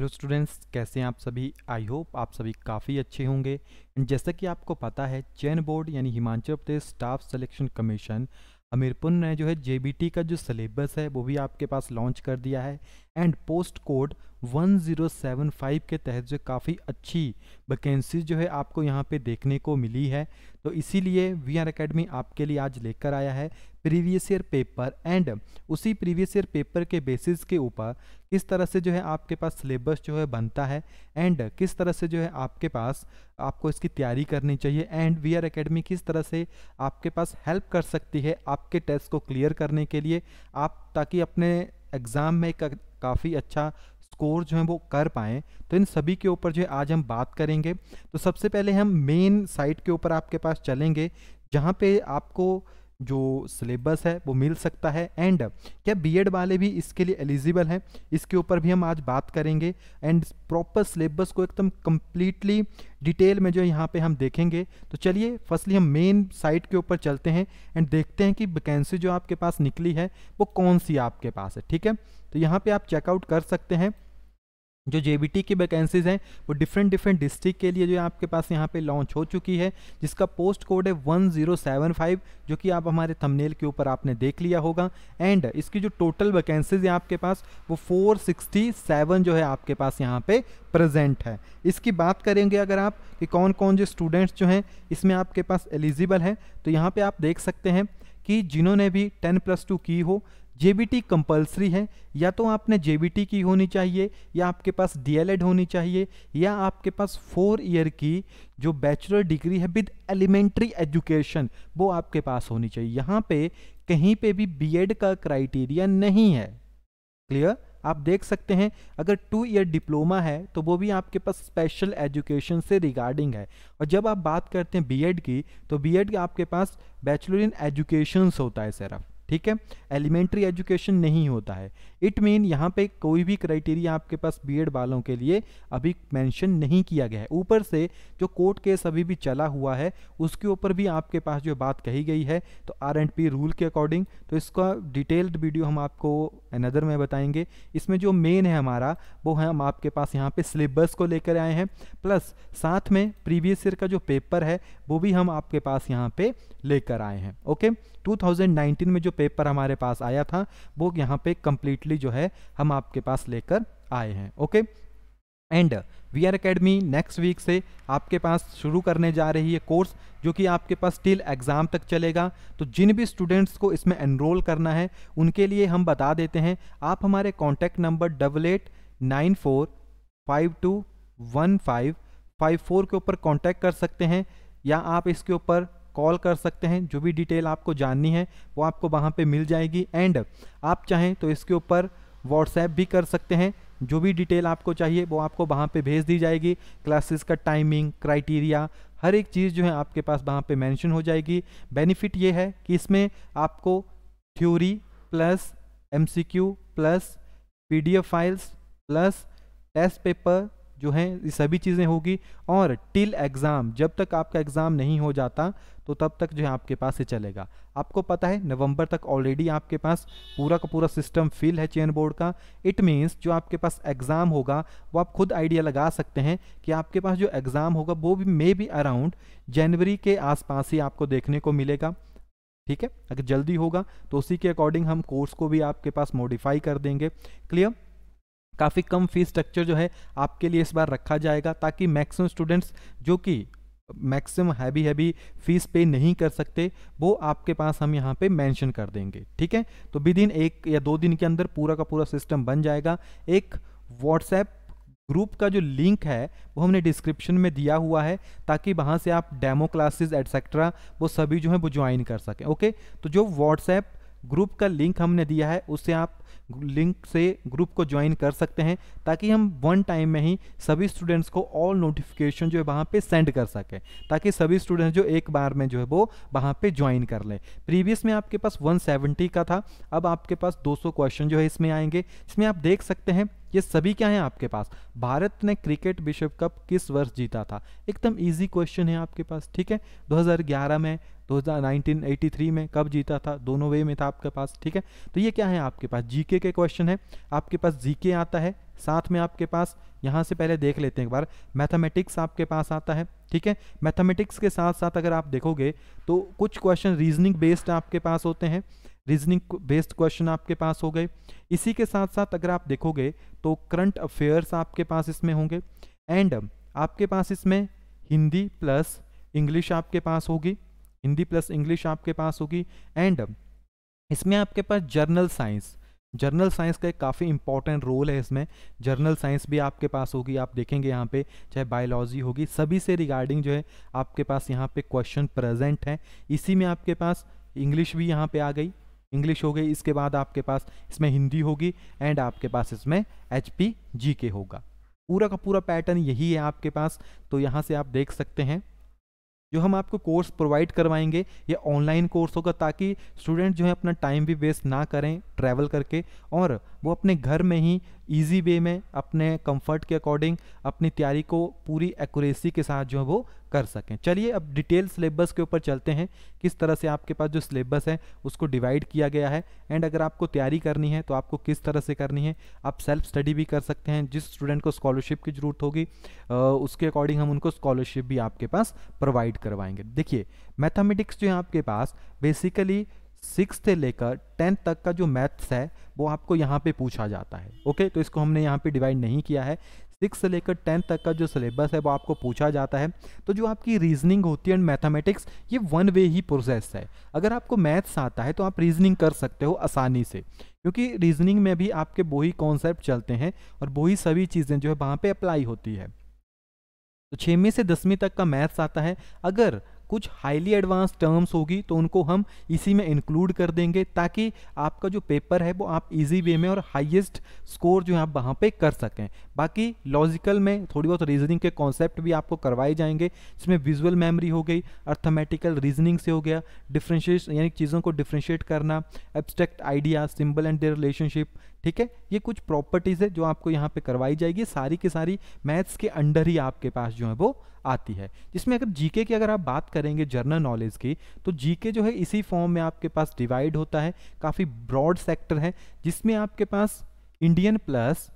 hello students कैसे हैं आप सभी आई होप आप सभी काफ़ी अच्छे होंगे एंड जैसा कि आपको पता है चैन बोर्ड यानी Himachal Pradesh staff selection commission Hamirpur ने जो है जेबीटी का जो सिलेबस है वो भी आपके पास लॉन्च कर दिया है एंड पोस्ट कोड 1075 के तहत जो काफ़ी अच्छी वैकेंसी जो है आपको यहाँ पे देखने को मिली है तो इसीलिए वी आर अकेडमी आपके लिए आज लेकर आया है प्रीवियस ईयर पेपर एंड उसी प्रीवियस ईयर पेपर के बेसिस के ऊपर किस तरह से जो है आपके पास सिलेबस जो है बनता है एंड किस तरह से जो है आपके पास आपको इसकी तैयारी करनी चाहिए एंड वी आर अकेडमी किस तरह से आपके पास हेल्प कर सकती है आपके टेस्ट को क्लियर करने के लिए आप ताकि अपने एग्ज़ाम में एक काफ़ी अच्छा स्कोर जो है वो कर पाएँ तो इन सभी के ऊपर जो है आज हम बात करेंगे तो सबसे पहले हम मेन साइट के ऊपर आपके पास चलेंगे जहाँ पे आपको जो सिलेबस है वो मिल सकता है एंड क्या बीएड वाले भी इसके लिए एलिजिबल हैं इसके ऊपर भी हम आज बात करेंगे एंड प्रॉपर सिलेबस को एकदम कम्प्लीटली डिटेल में जो यहाँ पे हम देखेंगे तो चलिए फर्स्टली हम मेन साइट के ऊपर चलते हैं एंड देखते हैं कि वैकेंसी जो आपके पास निकली है वो कौन सी आपके पास है ठीक है तो यहाँ पर आप चेकआउट कर सकते हैं जो जे की वैकेंसीज़ हैं वो डिफरेंट डिफरेंट डिस्ट्रिक्ट के लिए जो आपके पास यहाँ पे लॉन्च हो चुकी है जिसका पोस्ट कोड है 1075 जो कि आप हमारे थंबनेल के ऊपर आपने देख लिया होगा एंड इसकी जो टोटल वैकेंसीज हैं आपके पास वो 467 जो है आपके पास यहाँ पे प्रेजेंट है इसकी बात करेंगे अगर आप कि कौन कौन जो स्टूडेंट्स जो हैं इसमें आपके पास एलिजिबल हैं तो यहाँ पर आप देख सकते हैं कि जिन्होंने भी टेन प्लस टू की हो जेबीटी कंपलसरी है या तो आपने जेबीटी की होनी चाहिए या आपके पास डीएलएड होनी चाहिए या आपके पास फोर ईयर की जो बैचलर डिग्री है विद एलिमेंट्री एजुकेशन वो आपके पास होनी चाहिए यहाँ पे कहीं पे भी बीएड का क्राइटेरिया नहीं है क्लियर आप देख सकते हैं अगर टू ईयर डिप्लोमा है तो वो भी आपके पास स्पेशल एजुकेशन से रिगार्डिंग है और जब आप बात करते हैं बीएड की तो बीएड आपके पास बैचलर इन एजुकेशन होता है सिर्फ ठीक है एलिमेंट्री एजुकेशन नहीं होता है इट मीन यहाँ पे कोई भी क्राइटेरिया आपके पास बीएड वालों के लिए अभी मेंशन नहीं किया गया है ऊपर से जो कोर्ट केस अभी भी चला हुआ है उसके ऊपर भी आपके पास जो बात कही गई है तो आर एंड पी रूल के अकॉर्डिंग तो इसका डिटेल्ड वीडियो हम आपको अनदर में बताएंगे इसमें जो मेन है हमारा वो है हम आपके पास यहाँ पे सिलेबस को लेकर आए हैं प्लस साथ में प्रीवियस ईयर का जो पेपर है वो भी हम आपके पास यहाँ पे लेकर आए हैं ओके 2019 में जो पेपर हमारे पास आया था वो यहाँ पे कंप्लीटली जो है हम आपके पास लेकर आए हैं okay and we are academy next week से आपके पास शुरू करने जा रही है कोर्स जो कि आपके पास स्टिल एग्ज़ाम तक चलेगा तो जिन भी स्टूडेंट्स को इसमें एनरोल करना है उनके लिए हम बता देते हैं आप हमारे contact number double eight nine four five two one five five four के ऊपर कॉन्टैक्ट कर सकते हैं या आप इसके ऊपर कॉल कर सकते हैं जो भी डिटेल आपको जाननी है वो आपको वहाँ पे मिल जाएगी एंड आप चाहें तो इसके ऊपर व्हाट्सएप भी कर सकते हैं जो भी डिटेल आपको चाहिए वो आपको वहाँ पे भेज दी जाएगी क्लासेस का टाइमिंग क्राइटेरिया हर एक चीज़ जो है आपके पास वहाँ पे मेंशन हो जाएगी बेनिफिट ये है कि इसमें आपको theory plus MCQ plus PDF files plus test paper जो है ये सभी चीज़ें होगी और टिल एग्ज़ाम जब तक आपका एग्ज़ाम नहीं हो जाता तो तब तक जो है आपके पास ये चलेगा आपको पता है नवंबर तक ऑलरेडी आपके पास पूरा का पूरा सिस्टम फिल है चेन बोर्ड का इट मीन्स जो आपके पास एग्ज़ाम होगा वो आप खुद आइडिया लगा सकते हैं कि आपके पास जो एग्ज़ाम होगा वो भी मे बी अराउंड जनवरी के आसपास ही आपको देखने को मिलेगा ठीक है अगर जल्दी होगा तो उसी के अकॉर्डिंग हम कोर्स को भी आपके पास मॉडिफाई कर देंगे क्लियर काफ़ी कम फीस स्ट्रक्चर जो है आपके लिए इस बार रखा जाएगा ताकि मैक्सिमम स्टूडेंट्स जो कि मैक्सिमम हैवी हैवी फीस पे नहीं कर सकते वो आपके पास हम यहाँ पे मेंशन कर देंगे ठीक है तो विद इन एक या दो दिन के अंदर पूरा का पूरा सिस्टम बन जाएगा एक व्हाट्सएप ग्रुप का जो लिंक है वो हमने डिस्क्रिप्शन में दिया हुआ है ताकि वहाँ से आप डेमो क्लासेस एटसेट्रा वो सभी जो है वो ज्वाइन कर सकें ओके तो जो व्हाट्सएप ग्रुप का लिंक हमने दिया है उससे आप लिंक से ग्रुप को ज्वाइन कर सकते हैं ताकि हम वन टाइम में ही सभी स्टूडेंट्स को ऑल नोटिफिकेशन जो है वहाँ पे सेंड कर सकें ताकि सभी स्टूडेंट्स जो एक बार में जो है वो वहाँ पे ज्वाइन कर लें प्रीवियस में आपके पास 170 का था अब आपके पास 200 क्वेश्चन जो है इसमें आएंगे इसमें आप देख सकते हैं ये सभी क्या है आपके पास भारत ने क्रिकेट विश्व कप किस वर्ष जीता था एकदम इजी क्वेश्चन है आपके पास ठीक है 2011 में 1983 में कब जीता था दोनों वे में था आपके पास ठीक है तो ये क्या है आपके पास जीके के क्वेश्चन है आपके पास जीके आता है साथ में आपके पास यहाँ से पहले देख लेते हैं एक बार मैथमेटिक्स आपके पास आता है ठीक है मैथमेटिक्स के साथ साथ अगर आप देखोगे तो कुछ क्वेश्चन रीजनिंग बेस्ड आपके पास होते हैं रीजनिंग बेस्ड क्वेश्चन आपके पास हो गए इसी के साथ साथ अगर आप देखोगे तो करंट अफेयर्स आपके पास इसमें होंगे एंड आपके पास इसमें हिंदी प्लस इंग्लिश आपके पास होगी हिंदी प्लस इंग्लिश आपके पास होगी एंड इसमें आपके पास जर्नल साइंस जर्नल साइंस का एक काफ़ी इंपॉर्टेंट रोल है इसमें जर्नल साइंस भी आपके पास होगी आप देखेंगे यहाँ पे चाहे बायोलॉजी होगी सभी से रिगार्डिंग जो है आपके पास यहाँ पे क्वेश्चन प्रेजेंट है इसी में आपके पास इंग्लिश भी यहाँ पे आ गई इंग्लिश हो गई इसके बाद आपके पास इसमें हिंदी होगी एंड आपके पास इसमें एच पी जी के होगा पूरा का पूरा पैटर्न यही है आपके पास तो यहाँ से आप देख सकते हैं जो हम आपको कोर्स प्रोवाइड करवाएंगे ये ऑनलाइन कोर्स होगा ताकि स्टूडेंट जो है अपना टाइम भी वेस्ट ना करें ट्रैवल करके और वो अपने घर में ही ईजी वे में अपने कंफर्ट के अकॉर्डिंग अपनी तैयारी को पूरी एक्यूरेसी के साथ जो है वो कर सकें चलिए अब डिटेल सिलेबस के ऊपर चलते हैं किस तरह से आपके पास जो सिलेबस है उसको डिवाइड किया गया है एंड अगर आपको तैयारी करनी है तो आपको किस तरह से करनी है आप सेल्फ स्टडी भी कर सकते हैं जिस स्टूडेंट को स्कॉलरशिप की ज़रूरत होगी उसके अकॉर्डिंग हम उनको स्कॉलरशिप भी आपके पास प्रोवाइड करवाएंगे देखिए मैथमेटिक्स जो है आपके पास बेसिकली सिक्स से लेकर टेंथ तक का जो मैथ्स है वो आपको यहाँ पे पूछा जाता है ओके तो इसको हमने यहाँ पे डिवाइड नहीं किया है सिक्स से लेकर टेंथ तक का जो सिलेबस है वो आपको पूछा जाता है तो जो आपकी रीजनिंग होती है एंड मैथमेटिक्स ये वन वे ही प्रोसेस है अगर आपको मैथ्स आता है तो आप रीजनिंग कर सकते हो आसानी से क्योंकि रीजनिंग में भी आपके वही कॉन्सेप्ट चलते हैं और वही सभी चीज़ें जो है वहाँ पर अप्लाई होती है तो छः में से दसवीं तक का मैथ्स आता है अगर कुछ हाईली एडवांस टर्म्स होगी तो उनको हम इसी में इंक्लूड कर देंगे ताकि आपका जो पेपर है वो आप इजी वे में और हाईएस्ट स्कोर जो है आप वहाँ पे कर सकें बाकी लॉजिकल में थोड़ी बहुत रीजनिंग के कॉन्सेप्ट भी आपको करवाए जाएंगे जिसमें विजुअल मेमोरी हो गई अर्थमेटिकल रीजनिंग से हो गया डिफ्रेंशिएट यानी चीज़ों को डिफ्रेंशिएट करना abstract idea symbol and relationship ठीक है ये कुछ प्रॉपर्टीज़ है जो आपको यहाँ पे करवाई जाएगी सारी की सारी मैथ्स के अंडर ही आपके पास जो है वो आती है जिसमें अगर जीके की अगर आप बात करेंगे जर्नल नॉलेज की तो जीके जो है इसी फॉर्म में आपके पास डिवाइड होता है काफ़ी ब्रॉड सेक्टर है जिसमें आपके पास इंडियन प्लस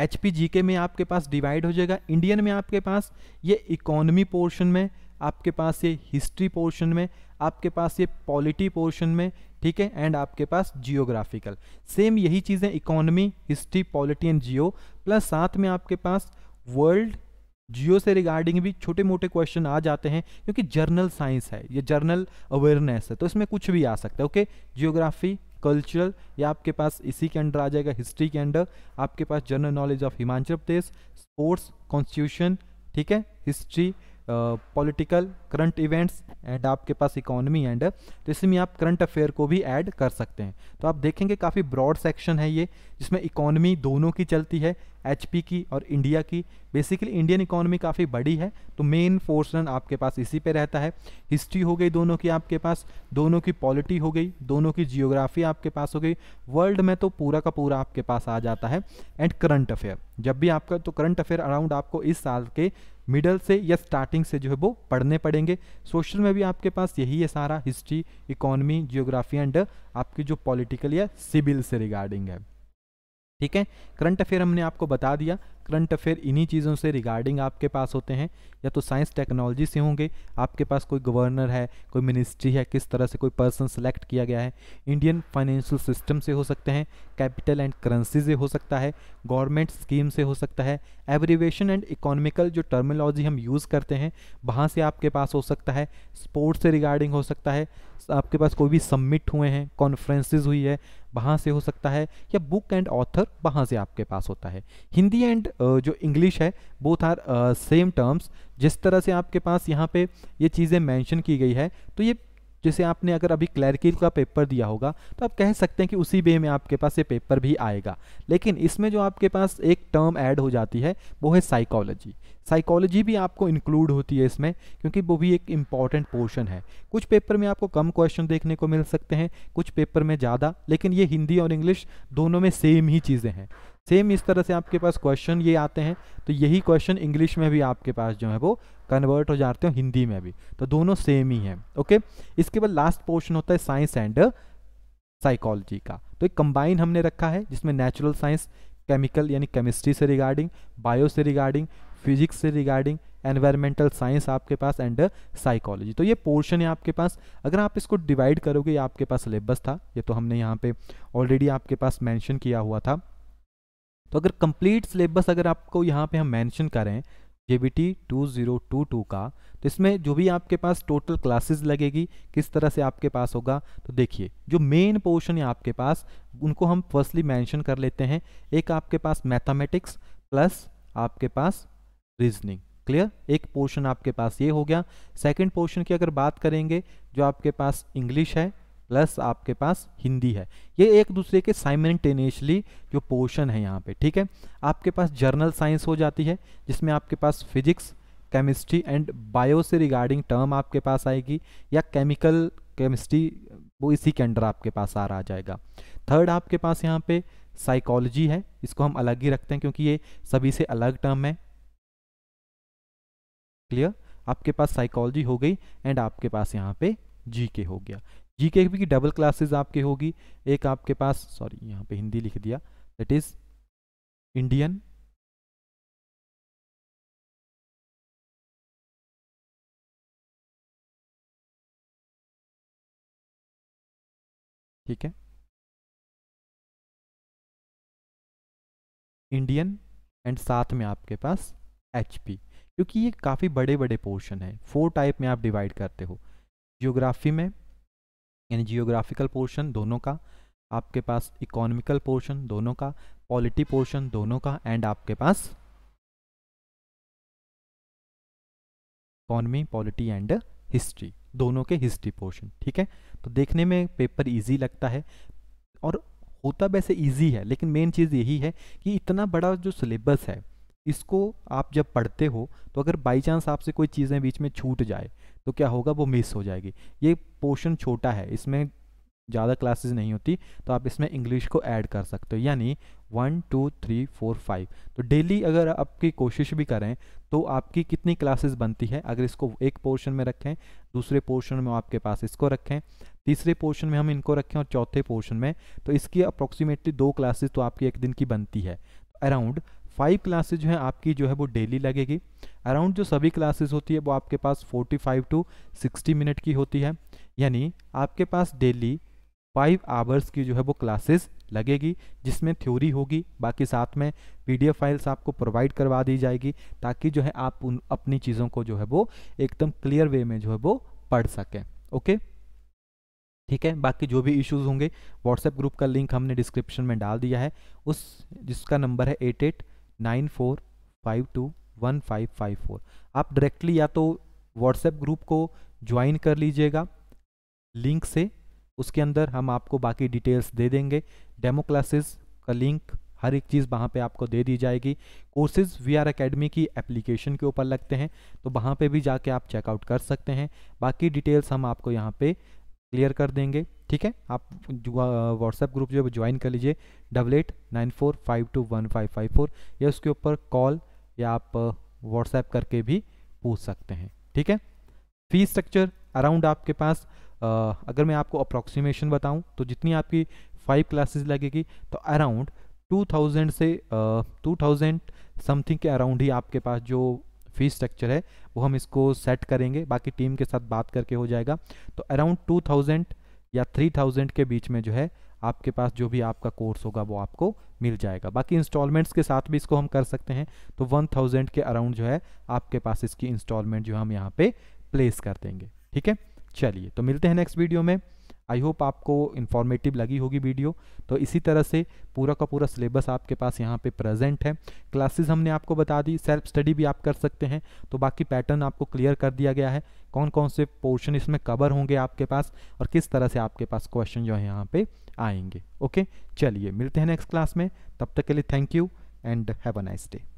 एच पी में आपके पास डिवाइड हो जाएगा इंडियन में आपके पास ये इकोनॉमी पोर्शन में आपके पास ये हिस्ट्री पोर्शन में आपके पास ये पॉलिटी पोर्शन में ठीक है एंड आपके पास जियोग्राफिकल सेम यही चीज़ें economy history polity and geo plus साथ में आपके पास वर्ल्ड जियो से रिगार्डिंग भी छोटे मोटे क्वेश्चन आ जाते हैं क्योंकि जर्नल साइंस है ये जर्नल अवेयरनेस है तो इसमें कुछ भी आ सकता है ओके जियोग्राफी कल्चरल या आपके पास इसी के अंडर आ जाएगा हिस्ट्री के अंडर आपके पास general knowledge of Himachal Pradesh sports constitution ठीक है history political current events and आपके पास इकोनॉमी एंड तो इसमें आप करंट अफेयर को भी ऐड कर सकते हैं तो आप देखेंगे काफ़ी ब्रॉड सेक्शन है ये जिसमें इकोनॉमी दोनों की चलती है एच की और इंडिया की बेसिकली इंडियन इकोनॉमी काफ़ी बड़ी है तो मेन पोर्सन आपके पास इसी पे रहता है हिस्ट्री हो गई दोनों की आपके पास दोनों की पॉलिटी हो गई दोनों की जियोग्राफी आपके पास हो गई वर्ल्ड में तो पूरा का पूरा आपके पास आ जाता है एंड करंट अफेयर जब भी आपका तो करंट अफेयर अराउंड आपको इस साल के मिडल से या स्टार्टिंग से जो है वो पढ़ने पड़ेंगे सोशल में भी आपके पास यही है सारा हिस्ट्री इकोनॉमी जियोग्राफी एंड आपकी जो पॉलिटिकल या सिविल से रिगार्डिंग है ठीक है करंट अफेयर हमने आपको बता दिया करंट अफेयर इन्हीं चीज़ों से रिगार्डिंग आपके पास होते हैं या तो साइंस टेक्नोलॉजी से होंगे आपके पास कोई गवर्नर है कोई मिनिस्ट्री है किस तरह से कोई पर्सन सेलेक्ट किया गया है इंडियन फाइनेंशियल सिस्टम से हो सकते हैं कैपिटल एंड करेंसी से हो सकता है गवर्नमेंट स्कीम से हो सकता है एवरीवेशन एंड इकोनॉमिकल जो टर्मिनोलॉजी हम यूज़ करते हैं वहाँ से आपके पास हो सकता है स्पोर्ट्स से रिगार्डिंग हो सकता है आपके पास कोई भी सबमिट हुए हैं कॉन्फ्रेंसिस हुई है वहाँ से हो सकता है या बुक एंड ऑथर वहाँ से आपके पास होता है हिंदी एंड जो इंग्लिश है बोथ आर सेम टर्म्स जिस तरह से आपके पास यहाँ पे ये चीज़ें मेंशन की गई है तो ये जैसे आपने अगर अभी क्लैरिकल का पेपर दिया होगा तो आप कह सकते हैं कि उसी वे में आपके पास ये पेपर भी आएगा लेकिन इसमें जो आपके पास एक टर्म ऐड हो जाती है वो है साइकोलॉजी साइकोलॉजी भी आपको इंक्लूड होती है इसमें क्योंकि वो भी एक इम्पॉर्टेंट पोर्शन है कुछ पेपर में आपको कम क्वेश्चन देखने को मिल सकते हैं कुछ पेपर में ज़्यादा लेकिन ये हिंदी और इंग्लिश दोनों में सेम ही चीज़ें हैं सेम इस तरह से आपके पास क्वेश्चन ये आते हैं तो यही क्वेश्चन इंग्लिश में भी आपके पास जो है वो कन्वर्ट हो जाते हैं हिंदी में भी तो दोनों सेम ही हैं ओके इसके बाद लास्ट पोर्शन होता है साइंस एंड साइकोलॉजी का तो एक कंबाइन हमने रखा है जिसमें नेचुरल साइंस केमिकल यानी केमिस्ट्री से रिगार्डिंग बायो से रिगार्डिंग फिजिक्स से रिगार्डिंग एनवायरमेंटल साइंस आपके पास एंड साइकोलॉजी तो ये पोर्शन है आपके पास अगर आप इसको डिवाइड करोगे ये आपके पास सिलेबस था ये तो हमने यहाँ पे ऑलरेडी आपके पास मेंशन किया हुआ था तो अगर कंप्लीट सिलेबस अगर आपको यहाँ पे हम मेंशन करें J B T two zero two two का तो इसमें जो भी आपके पास टोटल क्लासेस लगेगी किस तरह से आपके पास होगा तो देखिए जो मेन पोर्शन है आपके पास उनको हम फर्स्टली मेंशन कर लेते हैं एक आपके पास मैथमेटिक्स प्लस आपके पास रीजनिंग क्लियर एक पोर्शन आपके पास ये हो गया सेकंड पोर्शन की अगर बात करेंगे जो आपके पास इंग्लिश है प्लस आपके पास हिंदी है ये एक दूसरे के साइमेंटेनियसली जो पोर्शन है यहाँ पे ठीक है आपके पास जर्नल साइंस हो जाती है जिसमें आपके पास फिजिक्स केमिस्ट्री एंड बायो से रिगार्डिंग टर्म आपके पास आएगी या केमिकल केमिस्ट्री वो इसी के अंडर आपके पास आ रहा जाएगा थर्ड आपके पास यहाँ पे साइकोलॉजी है इसको हम अलग ही रखते हैं क्योंकि ये सभी से अलग टर्म है क्लियर आपके पास साइकोलॉजी हो गई एंड आपके पास यहाँ पे जी के हो गया जी के की डबल क्लासेज आपके होगी एक आपके पास सॉरी यहाँ पे हिंदी लिख दिया दैट इज इंडियन ठीक है इंडियन एंड साथ में आपके पास एच पी क्योंकि ये काफ़ी बड़े बड़े पोर्शन है फोर टाइप में आप डिवाइड करते हो जियोग्राफी में यानी जियोग्राफिकल पोर्शन दोनों का आपके पास इकोनॉमिकल पोर्शन दोनों का पॉलिटी पोर्शन दोनों का एंड आपके पास इकोनॉमी पॉलिटी एंड हिस्ट्री दोनों के हिस्ट्री पोर्शन ठीक है तो देखने में पेपर इजी लगता है और होता वैसे इजी है लेकिन मेन चीज़ यही है कि इतना बड़ा जो सिलेबस है इसको आप जब पढ़ते हो तो अगर बाई चांस आपसे कोई चीज़ें बीच में छूट जाए तो क्या होगा वो मिस हो जाएगी ये पोर्शन छोटा है इसमें ज़्यादा क्लासेस नहीं होती तो आप इसमें इंग्लिश को ऐड कर सकते हो यानी one two three four five तो डेली अगर आपकी कोशिश भी करें तो आपकी कितनी क्लासेस बनती है अगर इसको एक पोर्शन में रखें दूसरे पोर्शन में आपके पास इसको रखें तीसरे पोर्शन में हम इनको रखें और चौथे पोर्शन में तो इसकी अप्रोक्सीमेटली दो क्लासेज तो आपकी एक दिन की बनती है अराउंड तो फाइव क्लासेज जो है आपकी जो है वो डेली लगेगी अराउंड जो सभी क्लासेज होती है वो आपके पास 45 टू 60 मिनट की होती है यानी आपके पास डेली फाइव आवर्स की जो है वो क्लासेस लगेगी जिसमें थ्योरी होगी बाकी साथ में पीडीएफ फाइल्स आपको प्रोवाइड करवा दी जाएगी ताकि जो है आप उन अपनी चीज़ों को जो है वो एकदम क्लियर वे में जो है वो पढ़ सकें ओके ठीक है बाकी जो भी इश्यूज होंगे व्हाट्सएप ग्रुप का लिंक हमने डिस्क्रिप्शन में डाल दिया है उस जिसका नंबर है eight eight nine four five two one five five four आप डायरेक्टली या तो व्हाट्सएप ग्रुप को ज्वाइन कर लीजिएगा लिंक से उसके अंदर हम आपको बाकी डिटेल्स दे देंगे डेमो क्लासेस का लिंक हर एक चीज़ वहाँ पे आपको दे दी जाएगी कोर्सेज वी आर अकेडमी की एप्लीकेशन के ऊपर लगते हैं तो वहाँ पे भी जाके आप चेकआउट कर सकते हैं बाकी डिटेल्स हम आपको यहाँ पे क्लियर कर देंगे ठीक है आप व्हाट्सएप ग्रुप जो है ज्वाइन कर लीजिए double eight nine four five two one five five four या उसके ऊपर कॉल या आप व्हाट्सएप करके भी पूछ सकते हैं ठीक है फी स्ट्रक्चर अराउंड आपके पास आ, अगर मैं आपको अप्रॉक्सीमेशन बताऊं तो जितनी आपकी फाइव क्लासेस लगेगी तो अराउंड टू थाउजेंड से टू थाउजेंड समथिंग के अराउंड ही आपके पास जो फीस स्ट्रक्चर है वो हम इसको सेट करेंगे बाकी टीम के साथ बात करके हो जाएगा तो अराउंड टू थाउजेंड या थ्री थाउजेंड के बीच में जो है आपके पास जो भी आपका कोर्स होगा वो आपको मिल जाएगा बाकी इंस्टॉलमेंट्स के साथ भी इसको हम कर सकते हैं तो वन थाउजेंड के अराउंड जो है आपके पास इसकी इंस्टॉलमेंट जो हम यहाँ पे प्लेस कर देंगे ठीक है चलिए तो मिलते हैं नेक्स्ट वीडियो में आई होप आपको इन्फॉर्मेटिव लगी होगी वीडियो तो इसी तरह से पूरा का पूरा सिलेबस आपके पास यहाँ पे प्रेजेंट है क्लासेस हमने आपको बता दी सेल्फ स्टडी भी आप कर सकते हैं तो बाकी पैटर्न आपको क्लियर कर दिया गया है कौन कौन से पोर्शन इसमें कवर होंगे आपके पास और किस तरह से आपके पास क्वेश्चन जो है यहाँ पर आएंगे ओके चलिए मिलते हैं नेक्स्ट क्लास में तब तक के लिए thank you and have a nice day